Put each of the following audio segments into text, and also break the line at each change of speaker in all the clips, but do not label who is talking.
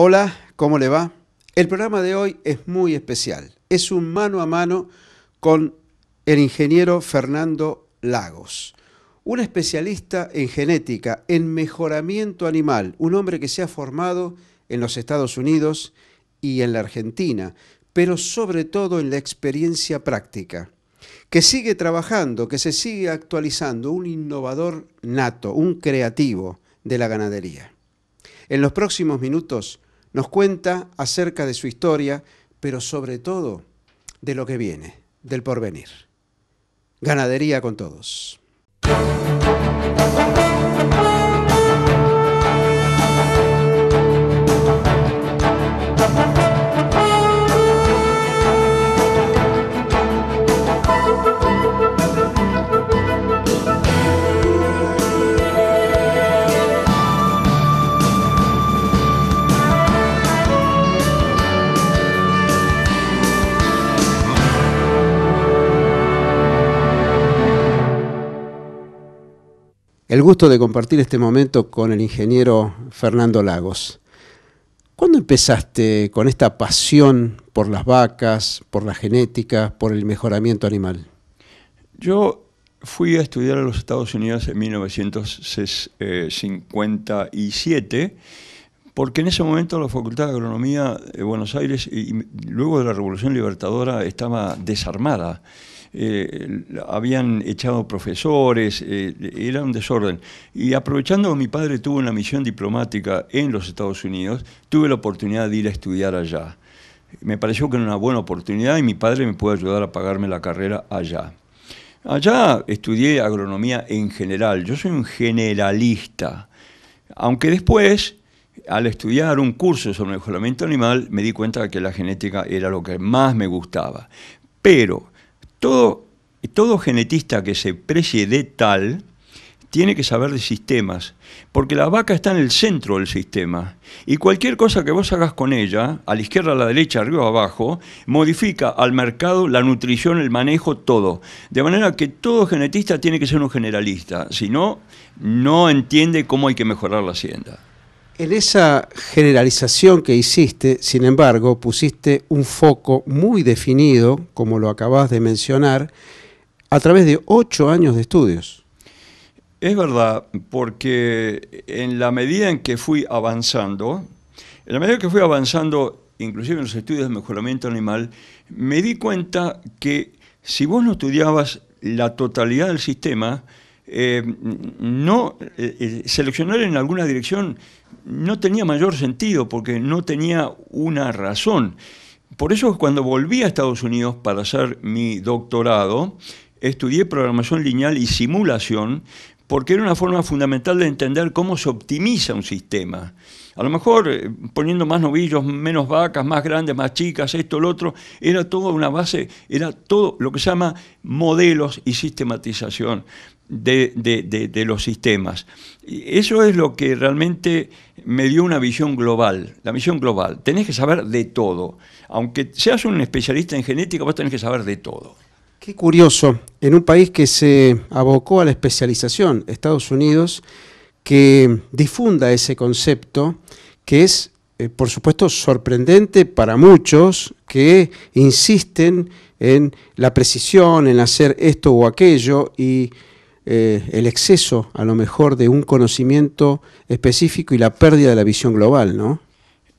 Hola, ¿cómo le va? El programa de hoy es muy especial. Es un mano a mano con el ingeniero Fernando Lagos, un especialista en genética, en mejoramiento animal, un hombre que se ha formado en los Estados Unidos y en la Argentina, pero sobre todo en la experiencia práctica, que sigue trabajando, que se sigue actualizando, un innovador nato, un creativo de la ganadería. En los próximos minutos nos cuenta acerca de su historia, pero sobre todo de lo que viene, del porvenir. Ganadería con todos. el gusto de compartir este momento con el ingeniero Fernando Lagos. ¿Cuándo empezaste con esta pasión por las vacas, por la genética, por el mejoramiento animal?
Yo fui a estudiar a los Estados Unidos en 1957 porque en ese momento la Facultad de Agronomía de Buenos Aires, y luego de la Revolución Libertadora, estaba desarmada. Eh, habían echado profesores, eh, era un desorden. Y aprovechando que mi padre tuvo una misión diplomática en los Estados Unidos, tuve la oportunidad de ir a estudiar allá. Me pareció que era una buena oportunidad y mi padre me pudo ayudar a pagarme la carrera allá. Allá estudié agronomía en general, yo soy un generalista, aunque después al estudiar un curso sobre mejoramiento animal me di cuenta que la genética era lo que más me gustaba. Pero todo, todo genetista que se precie de tal tiene que saber de sistemas, porque la vaca está en el centro del sistema y cualquier cosa que vos hagas con ella, a la izquierda, a la derecha, arriba, abajo, modifica al mercado la nutrición, el manejo, todo. De manera que todo genetista tiene que ser un generalista, si no, no entiende cómo hay que mejorar la hacienda.
En esa generalización que hiciste, sin embargo, pusiste un foco muy definido, como lo acabas de mencionar, a través de ocho años de estudios.
Es verdad, porque en la medida en que fui avanzando, en la medida en que fui avanzando, inclusive en los estudios de mejoramiento animal, me di cuenta que si vos no estudiabas la totalidad del sistema, eh, no, eh, seleccionar en alguna dirección no tenía mayor sentido porque no tenía una razón. Por eso cuando volví a Estados Unidos para hacer mi doctorado, estudié programación lineal y simulación porque era una forma fundamental de entender cómo se optimiza un sistema. A lo mejor eh, poniendo más novillos, menos vacas, más grandes, más chicas, esto, lo otro, era todo una base, era todo lo que se llama modelos y sistematización de, los sistemas. eso es lo que realmente me dio una visión global, la visión global. Tenés que saber de todo. Aunque seas un especialista en genética, vos tenés que saber de todo.
Qué curioso, en un país que se abocó a la especialización, Estados Unidos, que difunda ese concepto que es, eh, por supuesto, sorprendente para muchos que insisten en la precisión, en hacer esto o aquello y eh, el exceso, a lo mejor, de un conocimiento específico y la pérdida de la visión global, ¿no?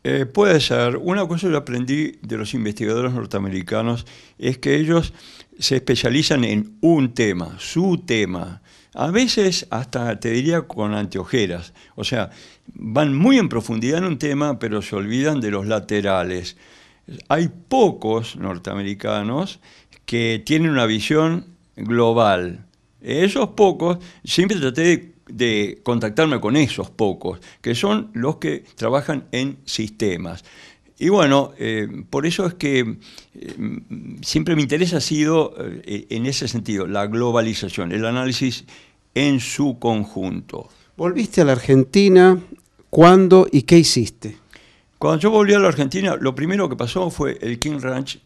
Eh, puede ser. Una cosa que aprendí de los investigadores norteamericanos es que ellos se especializan en un tema, su tema. A veces hasta te diría con anteojeras. O sea, van muy en profundidad en un tema, pero se olvidan de los laterales. Hay pocos norteamericanos que tienen una visión global. Esos pocos, siempre traté de de contactarme con esos pocos, que son los que trabajan en sistemas. Y bueno, eh, por eso es que eh, siempre mi interés ha sido eh, en ese sentido, la globalización, el análisis en su conjunto.
¿Volviste a la Argentina? ¿Cuándo y qué hiciste?
Cuando yo volví a la Argentina, lo primero que pasó fue el King Ranch.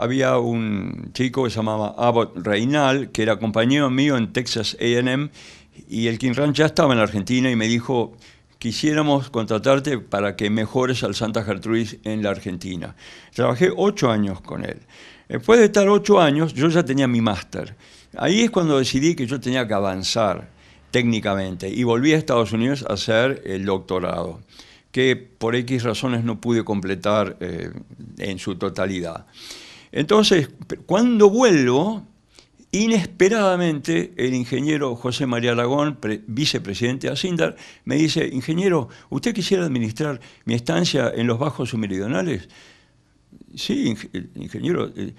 había un chico que se llamaba Abbott Reinal, que era compañero mío en Texas AM, y el Ranch ya estaba en la Argentina y me dijo, quisiéramos contratarte para que mejores al Santa Gertrudis en la Argentina. Trabajé ocho años con él. Después de estar ocho años, yo ya tenía mi máster. Ahí es cuando decidí que yo tenía que avanzar técnicamente y volví a Estados Unidos a hacer el doctorado, que por X razones no pude completar eh, en su totalidad. Entonces, cuando vuelvo, Inesperadamente, el ingeniero José María Aragón, vicepresidente de Asindar, me dice, ingeniero, ¿usted quisiera administrar mi estancia en los bajos submeridionales? Sí, eh, ingeniero, eh,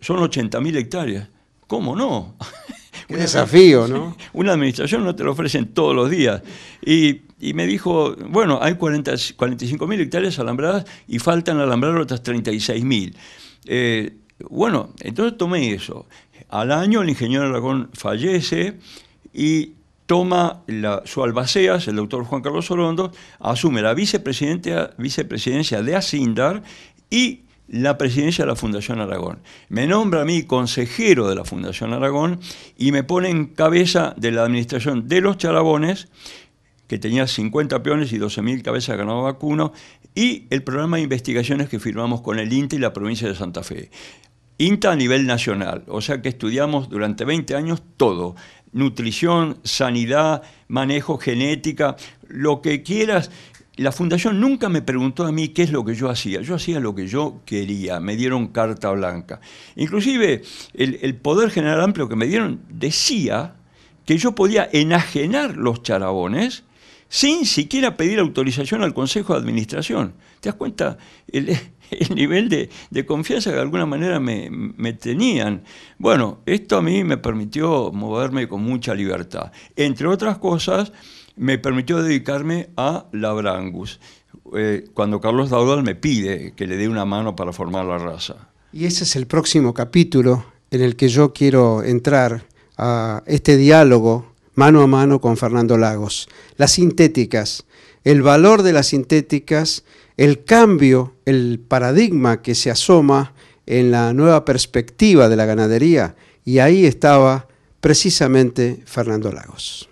son 80.000 hectáreas. ¿Cómo no? Un desafío, ¿no? Una administración no te lo ofrecen todos los días. Y, me dijo, bueno, hay 45.000 hectáreas alambradas y faltan alambrar otras 36.000. Eh, bueno, entonces tomé eso al año el ingeniero Aragón fallece y toma su albaceas, el doctor Juan Carlos Orondo, asume la vicepresidencia, vicepresidencia de Asindar y la presidencia de la Fundación Aragón. Me nombra a mí consejero de la Fundación Aragón y me pone en cabeza de la administración de los charabones, que tenía 50 peones y 12.000 cabezas de ganado vacuno, y el programa de investigaciones que firmamos con el INTE y la provincia de Santa Fe. INTA a nivel nacional, o sea que estudiamos durante 20 años todo, nutrición, sanidad, manejo genética, lo que quieras. La fundación nunca me preguntó a mí qué es lo que yo hacía, yo hacía lo que yo quería, me dieron carta blanca. Inclusive el, el Poder General Amplio que me dieron decía que yo podía enajenar los charabones sin siquiera pedir autorización al Consejo de Administración. ¿Te das cuenta el, nivel de, confianza que de alguna manera me, tenían? Bueno, esto a mí me permitió moverme con mucha libertad. Entre otras cosas, me permitió dedicarme a Labrangus, eh, cuando Carlos Daudal me pide que le dé una mano para formar la raza.
Y ese es el próximo capítulo en el que yo quiero entrar a este diálogo mano a mano con Fernando Lagos. Las sintéticas, el valor de las sintéticas, el cambio, el paradigma que se asoma en la nueva perspectiva de la ganadería. Y ahí estaba precisamente Fernando Lagos.